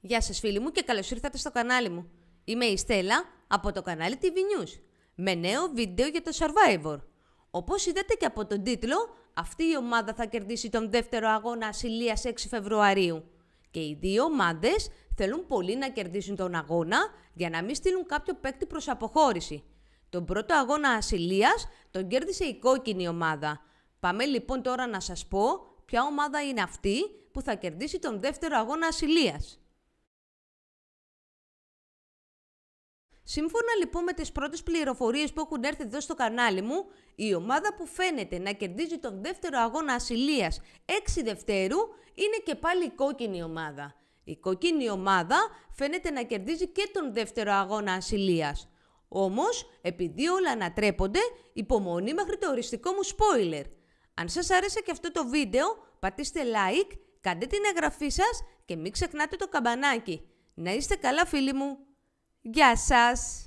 Γεια σας φίλοι μου και καλώς ήρθατε στο κανάλι μου. Είμαι η Στέλλα από το κανάλι TV News με νέο βίντεο για το Survivor. Όπως είδατε και από τον τίτλο, αυτή η ομάδα θα κερδίσει τον δεύτερο αγώνα ασυλίας 6 Φεβρουαρίου. Και οι δύο ομάδες θέλουν πολύ να κερδίσουν τον αγώνα για να μην στείλουν κάποιο παίκτη προς αποχώρηση. Τον πρώτο αγώνα ασυλίας τον κέρδισε η κόκκινη ομάδα. Πάμε λοιπόν τώρα να σας πω ποια ομάδα είναι αυτή που θα κερδίσει τον δεύτερο αγώνα ασυλίας. Σύμφωνα λοιπόν με τις πρώτες πληροφορίες που έχουν έρθει εδώ στο κανάλι μου, η ομάδα που φαίνεται να κερδίζει τον δεύτερο αγώνα ασυλίας 6 Δευτέρου είναι και πάλι η κόκκινη ομάδα. Η κόκκινη ομάδα φαίνεται να κερδίζει και τον δεύτερο αγώνα ασυλίας. Όμως, επειδή όλα ανατρέπονται, υπομονή μέχρι το οριστικό μου spoiler. Αν σας άρεσε και αυτό το βίντεο, πατήστε like, κάντε την εγγραφή σας και μην ξεχνάτε το καμπανάκι. Να είστε καλά φίλοι μου! Γεια σας!